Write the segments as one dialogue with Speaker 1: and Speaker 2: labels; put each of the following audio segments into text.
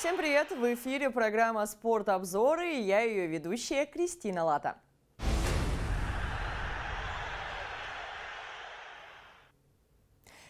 Speaker 1: Всем привет! В эфире программа «Спорт обзоры» и я ее ведущая Кристина Лата.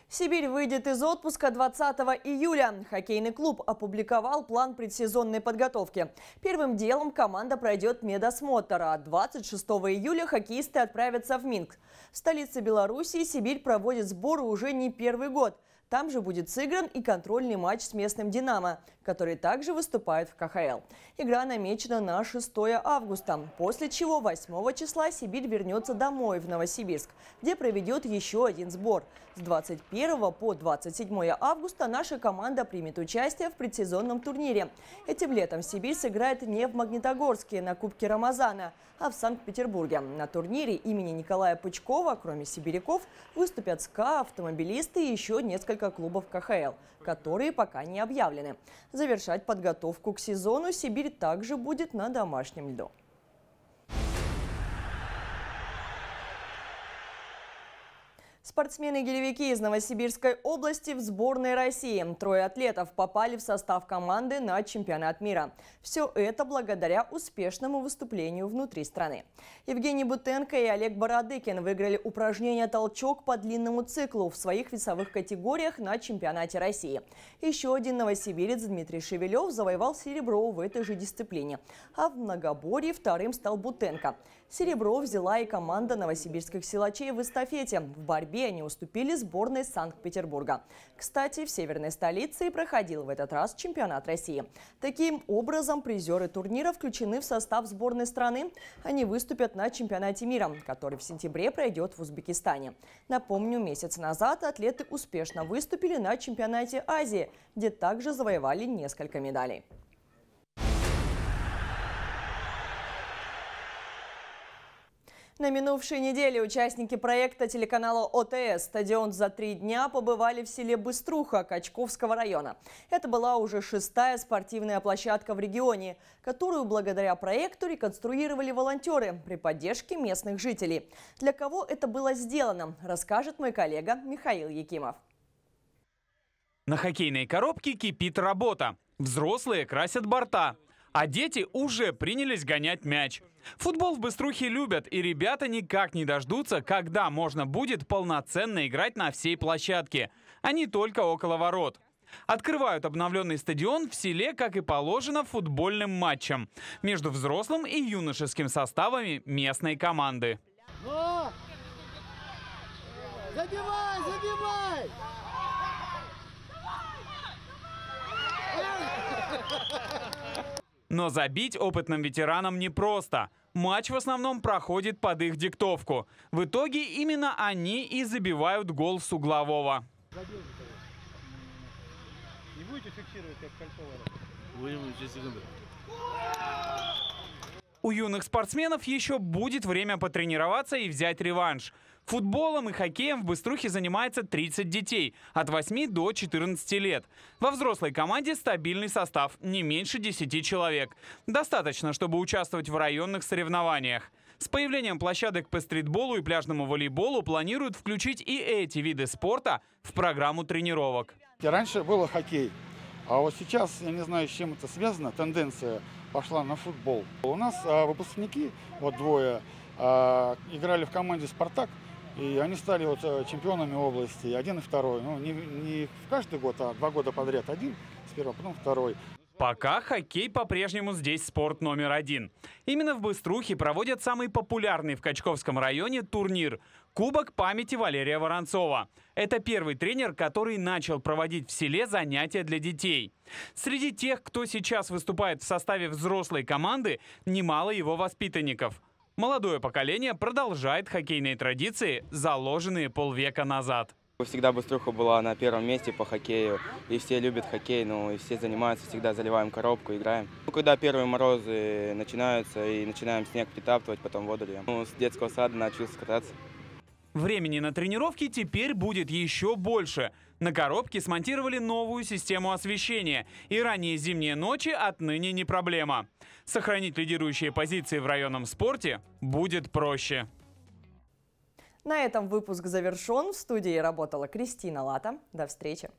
Speaker 1: Сибирь выйдет из отпуска 20 июля. Хоккейный клуб опубликовал план предсезонной подготовки. Первым делом команда пройдет медосмотр, а 26 июля хоккеисты отправятся в Минск. В столице Беларуси Сибирь проводит сборы уже не первый год. Там же будет сыгран и контрольный матч с местным «Динамо», который также выступает в КХЛ. Игра намечена на 6 августа, после чего 8 числа Сибирь вернется домой в Новосибирск, где проведет еще один сбор. С 21 по 27 августа наша команда примет участие в предсезонном турнире. Этим летом Сибирь сыграет не в Магнитогорске на Кубке Рамазана, а в Санкт-Петербурге. На турнире имени Николая Пучкова, кроме сибиряков, выступят СКА, автомобилисты и еще несколько десятка клубов КХЛ, которые пока не объявлены. Завершать подготовку к сезону Сибирь также будет на домашнем льду. Спортсмены-гелевики из Новосибирской области в сборной России. Трое атлетов попали в состав команды на чемпионат мира. Все это благодаря успешному выступлению внутри страны. Евгений Бутенко и Олег Бородыкин выиграли упражнение «Толчок» по длинному циклу в своих весовых категориях на чемпионате России. Еще один новосибирец Дмитрий Шевелев завоевал серебро в этой же дисциплине. А в многоборье вторым стал Бутенко. Серебро взяла и команда новосибирских силачей в эстафете. В борьбе очки они уступили сборной Санкт-Петербурга. Кстати, в северной столице и проходил в этот раз чемпионат России. Таким образом, призеры турнира включены в состав сборной страны. Они выступят на чемпионате мира, который в сентябре пройдет в Узбекистане. Напомню, месяц назад атлеты успешно выступили на чемпионате Азии, где также завоевали несколько медалей. На минувшей неделе участники проекта телеканала ОТС «Стадион за три дня» побывали в селе Быструха Качковского района. Это была уже шестая спортивная площадка в регионе, которую благодаря проекту реконструировали волонтеры при поддержке местных жителей. Для кого это было сделано, расскажет мой коллега Михаил Якимов.
Speaker 2: На хоккейной коробке кипит работа. Взрослые красят борта, а дети уже принялись гонять мяч. Футбол в Быструхе любят, и ребята никак не дождутся, когда можно будет полноценно играть на всей площадке, а не только около ворот. Открывают обновленный стадион в селе, как и положено, футбольным матчем между взрослым и юношеским составами местной команды.
Speaker 1: Забивай, забивай!
Speaker 2: Но забить опытным ветеранам непросто. Матч в основном проходит под их диктовку. В итоге именно они и забивают гол с углового. Не будете фиксировать, как кольцо Будем, сейчас секунду. У юных спортсменов еще будет время потренироваться и взять реванш. Футболом и хоккеем в Быструхе занимается 30 детей от 8 до 14 лет. Во взрослой команде стабильный состав не меньше 10 человек. Достаточно, чтобы участвовать в районных соревнованиях. С появлением площадок по стритболу и пляжному волейболу планируют включить и эти виды спорта в программу тренировок. Раньше было хоккей, а вот сейчас, я не знаю, с чем это связано, тенденция пошла на футбол. У нас а, выпускники, вот двое, а, играли в команде «Спартак», и они стали вот э, чемпионами области, один и второй. Ну, не, не каждый год, а два года подряд. Один сперва, потом второй. Пока хоккей по-прежнему здесь спорт номер один. Именно в Быструхе проводят самый популярный в Качковском районе турнир – Кубок памяти Валерия Воронцова. Это первый тренер, который начал проводить в селе занятия для детей. Среди тех, кто сейчас выступает в составе взрослой команды, немало его воспитанников – Молодое поколение продолжает хоккейные традиции, заложенные полвека назад. Всегда быструха была на первом месте по хоккею, и все любят хоккей, ну и все занимаются, всегда заливаем коробку, играем. Ну, когда первые морозы начинаются и начинаем снег притаптывать, потом воду льем. Ну, с детского сада начал кататься. Времени на тренировки теперь будет еще больше. На коробке смонтировали новую систему освещения, и ранние зимние ночи отныне не проблема. Сохранить лидирующие позиции в районном спорте будет проще.
Speaker 1: На этом выпуск завершен. В студии работала Кристина Лата. До встречи!